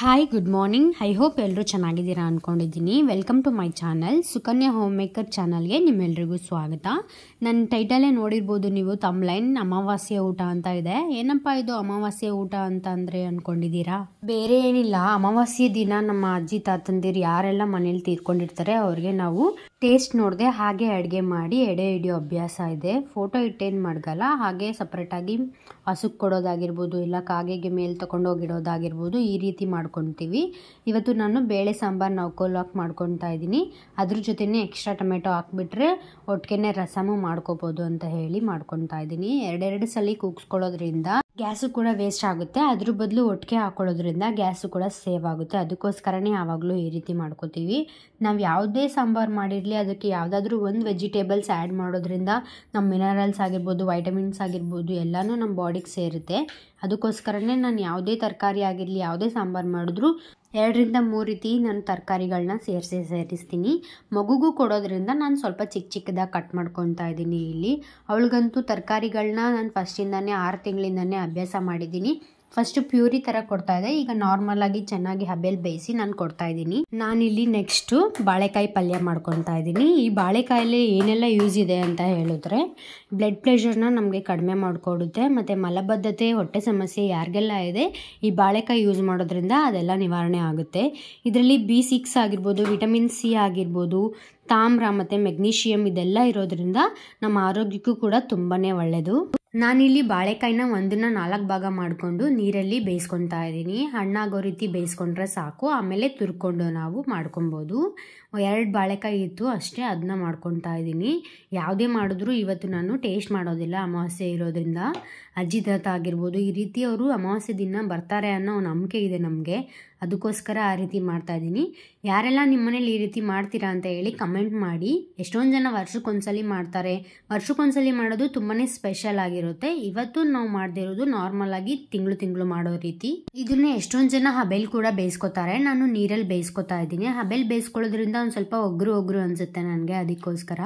hi good morning I hope ಎಲ್ಲರೂ ಚೆನ್ನಾಗಿದ್ದೀರಾ ಅಂದ್ಕೊಂಡಿದ್ದೀನಿ welcome to my channel Sukanya home maker ಚಾನಲ್ಗೆ ನಿಮ್ಮೆಲ್ರಿಗೂ ಸ್ವಾಗತ ನನ್ನ ಟೈಟಲೇ ನೋಡಿರ್ಬೋದು ನೀವು ತಮ್ಲೈನ್ ಅಮಾವಾಸ್ಯ ಊಟ ಅಂತ ಇದೆ ಏನಪ್ಪ ಇದು ಅಮಾವಾಸ್ಯ ಊಟ ಅಂತ ಅಂದರೆ ಅಂದ್ಕೊಂಡಿದ್ದೀರಾ ಬೇರೆ ಏನಿಲ್ಲ ಅಮಾವಾಸ್ಯ ದಿನ ನಮ್ಮ ಅಜ್ಜಿ ತಾತಂದಿರು ಯಾರೆಲ್ಲ ಮನೇಲಿ ತೀರ್ಕೊಂಡಿರ್ತಾರೆ ಅವ್ರಿಗೆ ನಾವು ಟೇಸ್ಟ್ ನೋಡಿದೆ ಹಾಗೆ ಅಡುಗೆ ಮಾಡಿ ಎಡೆ ಹಿಡಿಯೋ ಅಭ್ಯಾಸ ಇದೆ ಫೋಟೋ ಇಟ್ಟೇನು ಮಾಡ್ಗಲ್ಲ ಹಾಗೆ ಸಪ್ರೇಟಾಗಿ ಹಸುಕ್ಕೆ ಕೊಡೋದಾಗಿರ್ಬೋದು ಇಲ್ಲ ಕಾಗೆಗೆ ಮೇಲೆ ಹೋಗಿಡೋದಾಗಿರ್ಬೋದು ಈ ರೀತಿ ಮಾಡ್ಕೊತೀವಿ ಇವತ್ತು ನಾನು ಬೇಳೆ ಸಾಂಬಾರು ನಾವು ಕೋಲಾಕ್ ಮಾಡ್ಕೊತಾ ಇದ್ದೀನಿ ಅದ್ರ ಜೊತೆನೇ ಎಕ್ಸ್ಟ್ರಾ ಟೊಮೆಟೊ ಹಾಕ್ಬಿಟ್ರೆ ಒಟ್ಟಿಗೆನೆ ರಸಮು ಮಾಡ್ಕೋಬೋದು ಅಂತ ಹೇಳಿ ಮಾಡ್ಕೊತಾ ಇದ್ದೀನಿ ಎರಡೆರಡು ಸಲ ಕೂಗ್ಸ್ಕೊಳ್ಳೋದ್ರಿಂದ ಗ್ಯಾಸು ಕೂಡ ವೇಸ್ಟ್ ಆಗುತ್ತೆ ಅದ್ರ ಬದಲು ಒಟ್ಟಿಗೆ ಹಾಕೊಳ್ಳೋದ್ರಿಂದ ಗ್ಯಾಸು ಕೂಡ ಸೇವ್ ಆಗುತ್ತೆ ಅದಕ್ಕೋಸ್ಕರನೇ ಯಾವಾಗಲೂ ಈ ರೀತಿ ಮಾಡ್ಕೋತೀವಿ ನಾವು ಯಾವುದೇ ಸಾಂಬಾರು ಮಾಡಿರಲಿ ಅದಕ್ಕೆ ಯಾವುದಾದ್ರೂ ಒಂದು ವೆಜಿಟೇಬಲ್ಸ್ ಆ್ಯಡ್ ಮಾಡೋದ್ರಿಂದ ನಮ್ಮ ಮಿನರಲ್ಸ್ ಆಗಿರ್ಬೋದು ವೈಟಮಿನ್ಸ್ ಆಗಿರ್ಬೋದು ಎಲ್ಲನೂ ನಮ್ಮ ಬಾಡಿಗೆ ಸೇರುತ್ತೆ ಅದಕ್ಕೋಸ್ಕರನೇ ನಾನು ಯಾವುದೇ ತರಕಾರಿ ಆಗಿರಲಿ ಯಾವುದೇ ಸಾಂಬಾರು ಮಾಡಿದ್ರೂ ಎರಡರಿಂದ ಮೂರು ರೀತಿ ನಾನು ತರಕಾರಿಗಳನ್ನ ಸೇರಿಸಿ ಸೇರಿಸ್ತೀನಿ ಮಗುಗೂ ಕೊಡೋದ್ರಿಂದ ನಾನು ಸ್ವಲ್ಪ ಚಿಕ್ಕ ಚಿಕ್ಕದಾಗಿ ಕಟ್ ಮಾಡ್ಕೊತಾ ಇದ್ದೀನಿ ಇಲ್ಲಿ ಅವಳಿಗಂತೂ ತರಕಾರಿಗಳನ್ನ ನಾನು ಫಸ್ಟಿಂದನೇ ಆರು ತಿಂಗಳಿಂದನೇ ಅಭ್ಯಾಸ ಮಾಡಿದ್ದೀನಿ ಫಸ್ಟ್ ಪ್ಯೂರಿ ಥರ ಕೊಡ್ತಾ ಇದೆ ಈಗ ಆಗಿ ಚೆನ್ನಾಗಿ ಹಬೆಲ್ ಬೇಯಿಸಿ ನಾನು ಕೊಡ್ತಾ ಇದ್ದೀನಿ ನಾನಿಲ್ಲಿ ನೆಕ್ಸ್ಟು ಬಾಳೆಕಾಯಿ ಪಲ್ಯ ಮಾಡ್ಕೊತಾ ಇದ್ದೀನಿ ಈ ಬಾಳೆಕಾಯಲ್ಲಿ ಏನೆಲ್ಲ ಯೂಸ್ ಇದೆ ಅಂತ ಹೇಳಿದ್ರೆ ಬ್ಲಡ್ ಪ್ರೆಷರ್ನ ನಮಗೆ ಕಡಿಮೆ ಮಾಡಿಕೊಡುತ್ತೆ ಮತ್ತು ಮಲಬದ್ಧತೆ ಹೊಟ್ಟೆ ಸಮಸ್ಯೆ ಯಾರಿಗೆಲ್ಲ ಇದೆ ಈ ಬಾಳೆಕಾಯಿ ಯೂಸ್ ಮಾಡೋದ್ರಿಂದ ಅದೆಲ್ಲ ನಿವಾರಣೆ ಆಗುತ್ತೆ ಇದರಲ್ಲಿ ಬಿ ಸಿಕ್ಸ್ ಆಗಿರ್ಬೋದು ವಿಟಮಿನ್ ಸಿ ಆಗಿರ್ಬೋದು ತಾಮ್ರ ಮತ್ತು ಮೆಗ್ನೀಷಿಯಮ್ ಇದೆಲ್ಲ ಇರೋದ್ರಿಂದ ನಮ್ಮ ಆರೋಗ್ಯಕ್ಕೂ ಕೂಡ ತುಂಬಾ ಒಳ್ಳೆಯದು ನಾನಿಲ್ಲಿ ಬಾಳೆಕಾಯಿನ ಒಂದನ್ನ ನಾಲ್ಕು ಭಾಗ ಮಾಡಿಕೊಂಡು ನೀರಲ್ಲಿ ಬೇಯಿಸ್ಕೊತಾ ಇದ್ದೀನಿ ಹಣ್ಣಾಗೋ ರೀತಿ ಬೇಯಿಸ್ಕೊಂಡ್ರೆ ಸಾಕು ಆಮೇಲೆ ತುರ್ಕೊಂಡು ನಾವು ಮಾಡ್ಕೊಬೋದು ಎರಡು ಬಾಳೆಕಾಯಿ ಇತ್ತು ಅಷ್ಟೇ ಅದನ್ನ ಮಾಡ್ಕೊತಾ ಇದ್ದೀನಿ ಯಾವುದೇ ಮಾಡಿದ್ರೂ ಇವತ್ತು ನಾನು ಟೇಸ್ಟ್ ಮಾಡೋದಿಲ್ಲ ಅಮಾವಾಸ್ಯೆ ಇರೋದ್ರಿಂದ ಅಜ್ಜಿ ತಾತ ಆಗಿರ್ಬೋದು ಈ ರೀತಿ ಅವರು ಅಮಾವಾಸ್ಯೆ ದಿನ ಬರ್ತಾರೆ ಅನ್ನೋ ನಂಬಿಕೆ ಇದೆ ನಮಗೆ ಅದಕ್ಕೋಸ್ಕರ ಆ ರೀತಿ ಮಾಡ್ತಾಯಿದ್ದೀನಿ ಯಾರೆಲ್ಲ ನಿಮ್ಮ ಮನೇಲಿ ಈ ರೀತಿ ಮಾಡ್ತೀರಾ ಅಂತ ಹೇಳಿ ಕಮೆಂಟ್ ಮಾಡಿ ಎಷ್ಟೊಂದು ಜನ ವರ್ಷಕ್ಕೊಂದ್ಸಲಿ ಮಾಡ್ತಾರೆ ವರ್ಷಕ್ಕೊಂದ್ಸಲಿ ಮಾಡೋದು ತುಂಬಾ ಸ್ಪೆಷಲ್ ಆಗಿರುತ್ತೆ ಇವತ್ತು ನಾವು ಮಾಡದಿರೋದು ನಾರ್ಮಲ್ ಆಗಿ ತಿಂಗಳು ತಿಂಗಳು ಮಾಡೋ ರೀತಿ ಇದನ್ನೇ ಎಷ್ಟೊಂದು ಜನ ಹಬೆಲ್ ಕೂಡ ಬೇಯಿಸ್ಕೊತಾರೆ ನಾನು ನೀರಲ್ಲಿ ಬೇಯಿಸ್ಕೊತಾ ಇದ್ದೀನಿ ಹಬೆಲ್ ಬೇಯಿಸ್ಕೊಳ್ಳೋದ್ರಿಂದ ಒಂದು ಸ್ವಲ್ಪ ಒಗ್ರು ಒಗ್ರು ಅನಿಸುತ್ತೆ ನನಗೆ ಅದಕ್ಕೋಸ್ಕರ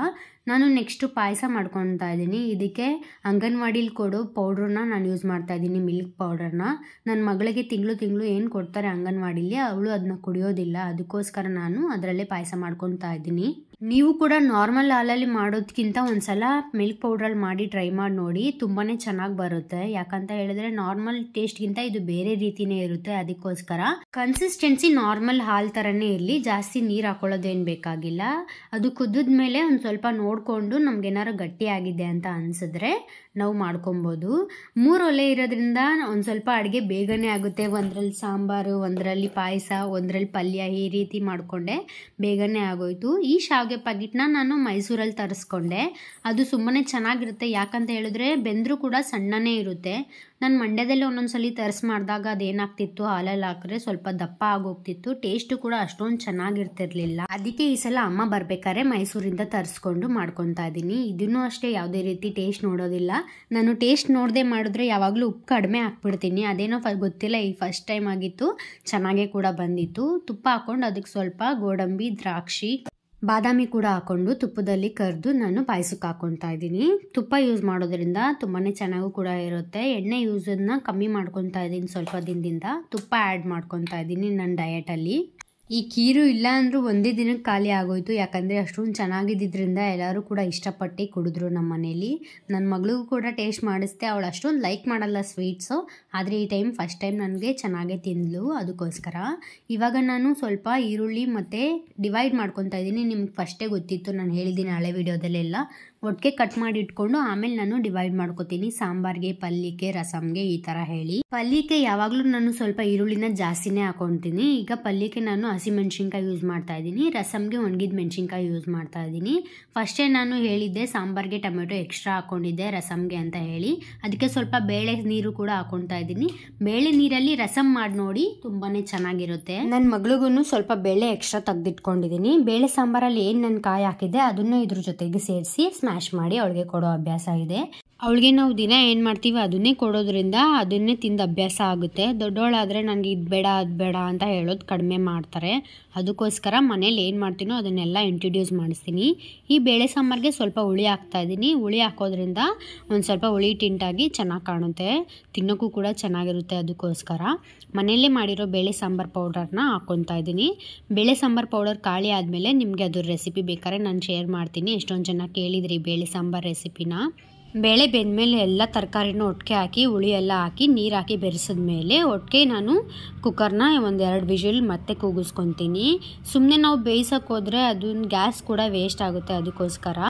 ನಾನು ನೆಕ್ಸ್ಟು ಪಾಯಸ ಮಾಡ್ಕೊತಾ ಇದ್ದೀನಿ ಇದಕ್ಕೆ ಅಂಗನವಾಡಿಲಿ ಕೊಡೋ ಪೌಡ್ರನ್ನ ನಾನು ಯೂಸ್ ಮಾಡ್ತಾ ಇದ್ದೀನಿ ಮಿಲ್ಕ್ ಪೌಡರ್ನ ನನ್ನ ಮಗಳಿಗೆ ತಿಂಗಳು ತಿಂಗಳು ಏನು ಕೊಡ್ತಾರೆ ಅಂಗನವಾಡಿಲಿ ಅವಳು ಅದನ್ನ ಕುಡಿಯೋದಿಲ್ಲ ಅದಕ್ಕೋಸ್ಕರ ನಾನು ಅದರಲ್ಲೇ ಪಾಯಸ ಮಾಡ್ಕೊತಾ ಇದ್ದೀನಿ ನೀವು ಕೂಡ ನಾರ್ಮಲ್ ಹಾಲಲ್ಲಿ ಮಾಡೋದಕ್ಕಿಂತ ಒಂದು ಸಲ ಮಿಲ್ಕ್ ಪೌಡ್ರಲ್ಲಿ ಮಾಡಿ ಟ್ರೈ ಮಾಡಿ ನೋಡಿ ತುಂಬಾ ಚೆನ್ನಾಗಿ ಬರುತ್ತೆ ಯಾಕಂತ ಹೇಳಿದ್ರೆ ನಾರ್ಮಲ್ ಟೇಸ್ಟ್ಗಿಂತ ಇದು ಬೇರೆ ರೀತಿನೇ ಇರುತ್ತೆ ಅದಕ್ಕೋಸ್ಕರ ಕನ್ಸಿಸ್ಟೆನ್ಸಿ ನಾರ್ಮಲ್ ಹಾಲ್ ಥರನೇ ಇರಲಿ ಜಾಸ್ತಿ ನೀರು ಹಾಕೊಳ್ಳೋದೇನು ಬೇಕಾಗಿಲ್ಲ ಅದು ಕುದ್ದ ಮೇಲೆ ಒಂದು ಸ್ವಲ್ಪ ನೋಡಿಕೊಂಡು ಗಟ್ಟಿ ಆಗಿದೆ ಅಂತ ಅನಿಸಿದ್ರೆ ನಾವು ಮಾಡ್ಕೊಬೋದು ಮೂರು ಒಲೆ ಇರೋದ್ರಿಂದ ಒಂದು ಸ್ವಲ್ಪ ಅಡುಗೆ ಬೇಗನೆ ಆಗುತ್ತೆ ಒಂದರಲ್ಲಿ ಸಾಂಬಾರು ಒಂದರಲ್ಲಿ ಪಾಯಸ ಒಂದರಲ್ಲಿ ಪಲ್ಯ ಈ ರೀತಿ ಮಾಡಿಕೊಂಡೆ ಬೇಗನೆ ಆಗೋಯ್ತು ಈ ಶಾಗ ಶಾವಿಗೆ ಪಾಕಿಟ್ನ ನಾನು ಮೈಸೂರಲ್ಲಿ ತರಿಸ್ಕೊಂಡೆ ಅದು ಸುಮ್ಮನೆ ಚೆನ್ನಾಗಿರುತ್ತೆ ಯಾಕಂತ ಹೇಳಿದ್ರೆ ಬೆಂದರೂ ಕೂಡ ಸಣ್ಣನೇ ಇರುತ್ತೆ ನಾನು ಮಂಡ್ಯದಲ್ಲಿ ಒಂದೊಂದು ಸಲ ತರಿಸ್ ಮಾಡಿದಾಗ ಅದೇನಾಗ್ತಿತ್ತು ಹಾಲಲ್ಲಿ ಹಾಕಿದ್ರೆ ಸ್ವಲ್ಪ ದಪ್ಪ ಆಗೋಗ್ತಿತ್ತು ಟೇಸ್ಟು ಕೂಡ ಅಷ್ಟೊಂದು ಚೆನ್ನಾಗಿರ್ತಿರ್ಲಿಲ್ಲ ಅದಕ್ಕೆ ಈ ಸಲ ಅಮ್ಮ ಬರಬೇಕಾದ್ರೆ ಮೈಸೂರಿಂದ ತರಿಸ್ಕೊಂಡು ಮಾಡ್ಕೊತಾ ಇದ್ದೀನಿ ಇದನ್ನೂ ಅಷ್ಟೇ ಯಾವುದೇ ರೀತಿ ಟೇಸ್ಟ್ ನೋಡೋದಿಲ್ಲ ನಾನು ಟೇಸ್ಟ್ ನೋಡದೆ ಮಾಡಿದ್ರೆ ಯಾವಾಗಲೂ ಉಪ್ಪು ಕಡಿಮೆ ಹಾಕ್ಬಿಡ್ತೀನಿ ಅದೇನೋ ಗೊತ್ತಿಲ್ಲ ಈ ಫಸ್ಟ್ ಟೈಮ್ ಆಗಿತ್ತು ಚೆನ್ನಾಗೆ ಕೂಡ ಬಂದಿತ್ತು ತುಪ್ಪ ಹಾಕ್ಕೊಂಡು ಅದಕ್ಕೆ ಸ್ವಲ್ಪ ಗೋಡಂಬಿ ದ್ರಾಕ್ಷಿ ಬಾದಾಮಿ ಕೂಡ ಹಾಕ್ಕೊಂಡು ತುಪ್ಪದಲ್ಲಿ ಕರೆದು ನಾನು ಪಾಯಸಕ್ಕೆ ಹಾಕೊತಾ ಇದ್ದೀನಿ ತುಪ್ಪ ಯೂಸ್ ಮಾಡೋದ್ರಿಂದ ತುಂಬಾ ಚೆನ್ನಾಗೂ ಕೂಡ ಇರುತ್ತೆ ಎಣ್ಣೆ ಯೂಸನ್ನ ಕಮ್ಮಿ ಮಾಡ್ಕೊತಾ ಇದ್ದೀನಿ ಸ್ವಲ್ಪ ದಿನದಿಂದ ತುಪ್ಪ ಆ್ಯಡ್ ಮಾಡ್ಕೊತಾ ಇದ್ದೀನಿ ನನ್ನ ಡಯಟಲ್ಲಿ ಈ ಕೀರು ಇಲ್ಲ ಅಂದರೂ ಒಂದೇ ದಿನಕ್ಕೆ ಖಾಲಿ ಆಗೋಯಿತು ಯಾಕಂದರೆ ಅಷ್ಟೊಂದು ಚೆನ್ನಾಗಿದ್ದರಿಂದ ಎಲ್ಲರೂ ಕೂಡ ಇಷ್ಟಪಟ್ಟು ಕುಡಿದ್ರು ನಮ್ಮ ಮನೇಲಿ ನನ್ನ ಮಗಳಿಗೂ ಕೂಡ ಟೇಸ್ಟ್ ಮಾಡಿಸ್ದೆ ಅವಳು ಅಷ್ಟೊಂದು ಲೈಕ್ ಮಾಡಲ್ಲ ಸ್ವೀಟ್ಸು ಆದರೆ ಈ ಟೈಮ್ ಫಸ್ಟ್ ಟೈಮ್ ನನಗೆ ಚೆನ್ನಾಗೇ ತಿಂದಳು ಅದಕ್ಕೋಸ್ಕರ ಇವಾಗ ನಾನು ಸ್ವಲ್ಪ ಈರುಳ್ಳಿ ಮತ್ತು ಡಿವೈಡ್ ಮಾಡ್ಕೊತಾ ಇದ್ದೀನಿ ನಿಮ್ಗೆ ಫಸ್ಟೇ ಗೊತ್ತಿತ್ತು ನಾನು ಹೇಳಿದ್ದೀನಿ ಹಳೆ ವೀಡಿಯೋದಲ್ಲೆಲ್ಲ ಒಟ್ಟಿಗೆ ಕಟ್ ಮಾಡಿ ಇಟ್ಕೊಂಡು ಆಮೇಲೆ ನಾನು ಡಿವೈಡ್ ಮಾಡ್ಕೋತೀನಿ ಸಾಂಬಾರ್ಗೆ ಪಲ್ಲಿಕೆ ರಸಮ್ಗೆ ಈ ತರ ಹೇಳಿ ಪಲ್ಲಿಕೆ ಯಾವಾಗಲೂ ನಾನು ಸ್ವಲ್ಪ ಈರುಳ್ಳಿನ ಜಾಸ್ತಿನೇ ಹಾಕೊಂತೀನಿ ಈಗ ಪಲ್ಲಿಕೆ ನಾನು ಹಸಿ ಮೆಣಸಿನ್ಕಾಯಿ ಯೂಸ್ ಮಾಡ್ತಾ ಇದ್ದೀನಿ ರಸಮ್ಗೆ ಒಣಗಿದ ಮೆಣಸಿನ್ಕಾಯಿ ಯೂಸ್ ಮಾಡ್ತಾ ಇದ್ದೀನಿ ಫಸ್ಟೇ ನಾನು ಹೇಳಿದ್ದೆ ಸಾಂಬಾರ್ಗೆ ಟೊಮೆಟೊ ಎಕ್ಸ್ಟ್ರಾ ಹಾಕೊಂಡಿದ್ದೆ ರಸಮ್ಗೆ ಅಂತ ಹೇಳಿ ಅದಕ್ಕೆ ಸ್ವಲ್ಪ ಬೇಳೆ ನೀರು ಕೂಡ ಹಾಕೊತಾ ಇದ್ದೀನಿ ಬೇಳೆ ನೀರಲ್ಲಿ ರಸಮ್ ಮಾಡಿ ನೋಡಿ ತುಂಬಾ ಚೆನ್ನಾಗಿರುತ್ತೆ ನನ್ನ ಮಗಳಿಗೂ ಸ್ವಲ್ಪ ಬೇಳೆ ಎಕ್ಸ್ಟ್ರಾ ತೆಗೆದಿಟ್ಕೊಂಡಿದ್ದೀನಿ ಬೇಳೆ ಸಾಂಬಾರಲ್ಲಿ ಏನು ನನ್ನ ಕಾಯಿ ಹಾಕಿದ್ದೆ ಅದನ್ನು ಇದ್ರ ಜೊತೆಗೆ ಸೇರಿಸಿ ಮ್ಯಾಶ್ ಮಾಡಿ ಅವಳಿಗೆ ಕೊಡೋ ಅಭ್ಯಾಸ ಇದೆ ಅವಳಿಗೆ ನಾವು ದಿನ ಏನು ಮಾಡ್ತೀವಿ ಅದನ್ನೇ ಕೊಡೋದ್ರಿಂದ ಅದನ್ನೇ ತಿಂದು ಅಭ್ಯಾಸ ಆಗುತ್ತೆ ದೊಡ್ಡವಳಾದರೆ ನನಗೆ ಇದು ಬೇಡ ಅದು ಬೇಡ ಅಂತ ಹೇಳೋದು ಕಡಿಮೆ ಮಾಡ್ತಾರೆ ಅದಕ್ಕೋಸ್ಕರ ಮನೇಲಿ ಏನು ಮಾಡ್ತೀನೋ ಅದನ್ನೆಲ್ಲ ಇಂಟ್ರೊಡ್ಯೂಸ್ ಮಾಡಿಸ್ತೀನಿ ಈ ಬೇಳೆ ಸಾಂಬಾರಿಗೆ ಸ್ವಲ್ಪ ಹುಳಿ ಹಾಕ್ತಾ ಇದ್ದೀನಿ ಹುಳಿ ಹಾಕೋದ್ರಿಂದ ಒಂದು ಸ್ವಲ್ಪ ಹುಳಿ ಟಿಂಟಾಗಿ ಚೆನ್ನಾಗಿ ಕಾಣುತ್ತೆ ತಿನ್ನೋಕ್ಕೂ ಕೂಡ ಚೆನ್ನಾಗಿರುತ್ತೆ ಅದಕ್ಕೋಸ್ಕರ ಮನೆಯಲ್ಲೇ ಮಾಡಿರೋ ಬೇಳೆ ಸಾಂಬಾರು ಪೌಡರ್ನ ಹಾಕ್ಕೊತಾ ಇದ್ದೀನಿ ಬೇಳೆ ಸಾಂಬಾರು ಪೌಡರ್ ಖಾಲಿ ಆದಮೇಲೆ ನಿಮಗೆ ಅದ್ರ ರೆಸಿಪಿ ಬೇಕಾದ್ರೆ ನಾನು ಶೇರ್ ಮಾಡ್ತೀನಿ ಎಷ್ಟೊಂದು ಜನ ಕೇಳಿದ್ರಿ ಬೇಳೆ ಸಾಂಬಾರು ರೆಸಿಪಿನ ಬೇಳೆ ಬೆಂದಮೇಲೆ ಎಲ್ಲ ತರಕಾರಿನೂ ಒಟ್ಟಿಗೆ ಹಾಕಿ ಹುಳಿ ಎಲ್ಲ ಹಾಕಿ ನೀರು ಹಾಕಿ ಬೆರೆಸಿದ ಮೇಲೆ ಒಟ್ಟಿಗೆ ನಾನು ಕುಕ್ಕರ್ನ ಒಂದು ಎರಡು ವಿಷಲ್ ಮತ್ತೆ ಕೂಗಿಸ್ಕೊತೀನಿ ಸುಮ್ಮನೆ ನಾವು ಬೇಯಿಸೋಕ್ಕೋದ್ರೆ ಅದನ್ನ ಗ್ಯಾಸ್ ಕೂಡ ವೇಸ್ಟ್ ಆಗುತ್ತೆ ಅದಕ್ಕೋಸ್ಕರ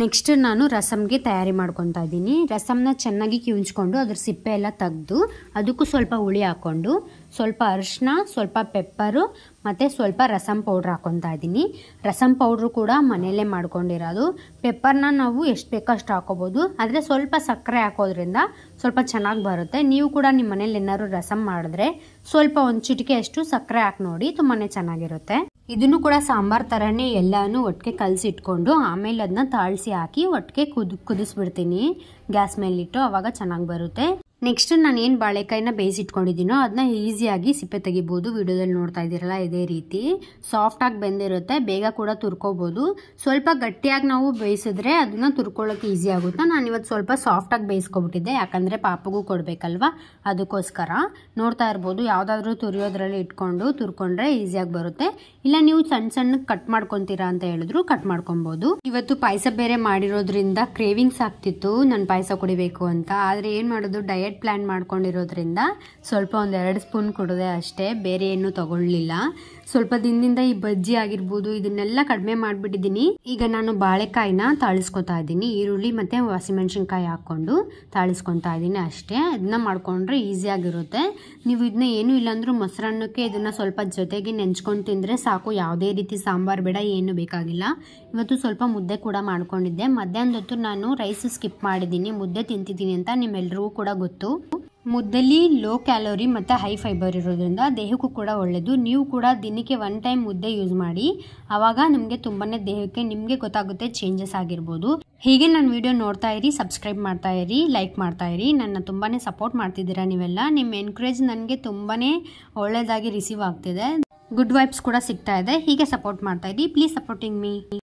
ನೆಕ್ಸ್ಟ್ ನಾನು ರಸಮ್ಗೆ ತಯಾರಿ ಮಾಡ್ಕೊತಾ ಇದ್ದೀನಿ ರಸಮ್ನ ಚೆನ್ನಾಗಿ ಕಿವಿಂಚ್ಕೊಂಡು ಅದ್ರ ಸಿಪ್ಪೆ ಎಲ್ಲ ತೆಗೆದು ಅದಕ್ಕೂ ಸ್ವಲ್ಪ ಹುಳಿ ಹಾಕ್ಕೊಂಡು ಸ್ವಲ್ಪ ಅರಿಶಿನ ಸ್ವಲ್ಪ ಪೆಪ್ಪರು ಮತ್ತು ಸ್ವಲ್ಪ ರಸಮ್ ಪೌಡ್ರ್ ಹಾಕ್ಕೊತಾ ಇದ್ದೀನಿ ರಸಮ್ ಪೌಡ್ರು ಕೂಡ ಮನೆಯಲ್ಲೇ ಮಾಡ್ಕೊಂಡಿರೋದು ಪೆಪ್ಪರ್ನ ನಾವು ಎಷ್ಟು ಬೇಕಷ್ಟು ಹಾಕೋಬೋದು ಆದರೆ ಸ್ವಲ್ಪ ಸಕ್ಕರೆ ಹಾಕೋದ್ರಿಂದ ಸ್ವಲ್ಪ ಚೆನ್ನಾಗಿ ಬರುತ್ತೆ ನೀವು ಕೂಡ ನಿಮ್ಮ ಮನೇಲಿ ಏನಾದರೂ ರಸಮ್ ಮಾಡಿದ್ರೆ ಸ್ವಲ್ಪ ಒಂದು ಅಷ್ಟು ಸಕ್ಕರೆ ಹಾಕಿ ನೋಡಿ ತುಂಬಾ ಚೆನ್ನಾಗಿರುತ್ತೆ ಇದನ್ನು ಕೂಡ ಸಾಂಬಾರ್ ಥರನೇ ಎಲ್ಲನೂ ಒಟ್ಟಿಗೆ ಕಲಸಿಟ್ಕೊಂಡು ಆಮೇಲೆ ಅದನ್ನ ತಾಳಿಸಿ ಹಾಕಿ ಒಟ್ಟಿಗೆ ಕುದಿ ಕುದಿಸ್ಬಿಡ್ತೀನಿ ಗ್ಯಾಸ್ ಮೇಲಿಟ್ಟು ಆವಾಗ ಚೆನ್ನಾಗಿ ಬರುತ್ತೆ ನೆಕ್ಸ್ಟ್ ನಾನು ಏನು ಬಾಳೆಕಾಯಿನ ಬೇಯಿಸಿಟ್ಕೊಂಡಿದ್ದೀನೋ ಅದನ್ನ ಈಸಿಯಾಗಿ ಸಿಪ್ಪೆ ತೆಗಿಬೋದು ವಿಡಿಯೋದಲ್ಲಿ ನೋಡ್ತಾ ಇದ್ದೀರಲ್ಲ ಇದೇ ರೀತಿ ಸಾಫ್ಟಾಗಿ ಬೆಂದಿರುತ್ತೆ ಬೇಗ ಕೂಡ ತುರ್ಕೋಬೋದು ಸ್ವಲ್ಪ ಗಟ್ಟಿಯಾಗಿ ನಾವು ಬೇಯಿಸಿದ್ರೆ ಅದನ್ನ ತುರ್ಕೊಳ್ಳೋಕೆ ಈಸಿ ಆಗುತ್ತೆ ನಾನು ಇವತ್ತು ಸ್ವಲ್ಪ ಸಾಫ್ಟಾಗಿ ಬೇಯಿಸ್ಕೊಬಿಟ್ಟಿದ್ದೆ ಯಾಕಂದರೆ ಪಾಪಗೂ ಕೊಡಬೇಕಲ್ವಾ ಅದಕ್ಕೋಸ್ಕರ ನೋಡ್ತಾ ಇರ್ಬೋದು ಯಾವುದಾದ್ರೂ ತುರಿಯೋದ್ರಲ್ಲಿ ಇಟ್ಕೊಂಡು ತುರ್ಕೊಂಡ್ರೆ ಈಸಿಯಾಗಿ ಬರುತ್ತೆ ಇಲ್ಲ ನೀವು ಸಣ್ಣ ಸಣ್ಣ ಕಟ್ ಮಾಡ್ಕೊತೀರಾ ಅಂತ ಹೇಳಿದ್ರು ಕಟ್ ಮಾಡ್ಕೊಬೋದು ಇವತ್ತು ಪಾಯಸ ಬೇರೆ ಮಾಡಿರೋದ್ರಿಂದ ಕ್ರೇವಿಂಗ್ಸ್ ಆಗ್ತಿತ್ತು ನಾನು ಪಾಯಸ ಕುಡಿಬೇಕು ಅಂತ ಆದರೆ ಏನು ಮಾಡೋದು ಡಯಟ್ ಡಯೆಟ್ ಪ್ಲ್ಯಾನ್ ಮಾಡ್ಕೊಂಡಿರೋದ್ರಿಂದ ಸ್ವಲ್ಪ ಒಂದೆರಡು ಎರಡು ಸ್ಪೂನ್ ಕುಡಿದೆ ಅಷ್ಟೇ ಬೇರೆ ಏನೂ ತಗೊಳ್ಳಲಿಲ್ಲ ಸ್ವಲ್ಪ ದಿನದಿಂದ ಈ ಬಜ್ಜಿ ಆಗಿರ್ಬೋದು ಇದನ್ನೆಲ್ಲ ಕಡಿಮೆ ಮಾಡಿಬಿಟ್ಟಿದ್ದೀನಿ ಈಗ ನಾನು ಬಾಳೆಕಾಯಿನ ತಾಳಿಸ್ಕೊತಾ ಇದ್ದೀನಿ ಈರುಳ್ಳಿ ಮತ್ತು ಹಸಿಮೆಣ್ಸಿನ್ಕಾಯಿ ಹಾಕ್ಕೊಂಡು ತಾಳಿಸ್ಕೊತಾ ಇದ್ದೀನಿ ಅಷ್ಟೇ ಇದನ್ನ ಮಾಡಿಕೊಂಡ್ರೆ ಈಸಿಯಾಗಿರುತ್ತೆ ನೀವು ಇದನ್ನ ಏನು ಇಲ್ಲಾಂದ್ರೂ ಮೊಸರನ್ನಕ್ಕೆ ಇದನ್ನು ಸ್ವಲ್ಪ ಜೊತೆಗೆ ನೆಂಚ್ಕೊಂಡು ತಿಂದರೆ ಸಾಕು ಯಾವುದೇ ರೀತಿ ಸಾಂಬಾರು ಬೇಡ ಏನು ಬೇಕಾಗಿಲ್ಲ ಇವತ್ತು ಸ್ವಲ್ಪ ಮುದ್ದೆ ಕೂಡ ಮಾಡ್ಕೊಂಡಿದ್ದೆ ಮಧ್ಯಾಹ್ನದೊತ್ತು ನಾನು ರೈಸ್ ಸ್ಕಿಪ್ ಮಾಡಿದ್ದೀನಿ ಮುದ್ದೆ ತಿಂತಿದ್ದೀನಿ ಅಂತ ನಿಮ್ಮೆಲ್ಲರಿಗೂ ಕೂಡ ಗೊತ್ತು ಮುದ್ದಲ್ಲಿ ಲೋ ಕ್ಯಾಲೋರಿ ಮತ್ತು ಹೈ ಫೈಬರ್ ಇರೋದ್ರಿಂದ ದೇಹಕ್ಕೂ ಕೂಡ ಒಳ್ಳೆಯದು ನೀವು ಕೂಡ ದಿನಕ್ಕೆ ಒನ್ ಟೈಮ್ ಮುದ್ದೆ ಯೂಸ್ ಮಾಡಿ ಆವಾಗ ನಿಮಗೆ ತುಂಬಾ ದೇಹಕ್ಕೆ ನಿಮಗೆ ಗೊತ್ತಾಗುತ್ತೆ ಚೇಂಜಸ್ ಆಗಿರ್ಬೋದು ಹೀಗೆ ನನ್ನ ವಿಡಿಯೋ ನೋಡ್ತಾ ಇರಿ ಸಬ್ಸ್ಕ್ರೈಬ್ ಮಾಡ್ತಾ ಇರಿ ಲೈಕ್ ಮಾಡ್ತಾ ಇರಿ ನನ್ನ ತುಂಬಾ ಸಪೋರ್ಟ್ ಮಾಡ್ತಿದ್ದೀರಾ ನೀವೆಲ್ಲ ನಿಮ್ಮ ಎನ್ಕರೇಜ್ ನನಗೆ ತುಂಬಾ ಒಳ್ಳೆಯದಾಗಿ ರಿಸೀವ್ ಆಗ್ತಿದೆ ಗುಡ್ ವೈಬ್ಸ್ ಕೂಡ ಸಿಗ್ತಾ ಇದೆ ಹೀಗೆ ಸಪೋರ್ಟ್ ಮಾಡ್ತಾ ಇರಿ ಪ್ಲೀಸ್ ಸಪೋರ್ಟಿಂಗ್ ಮೀ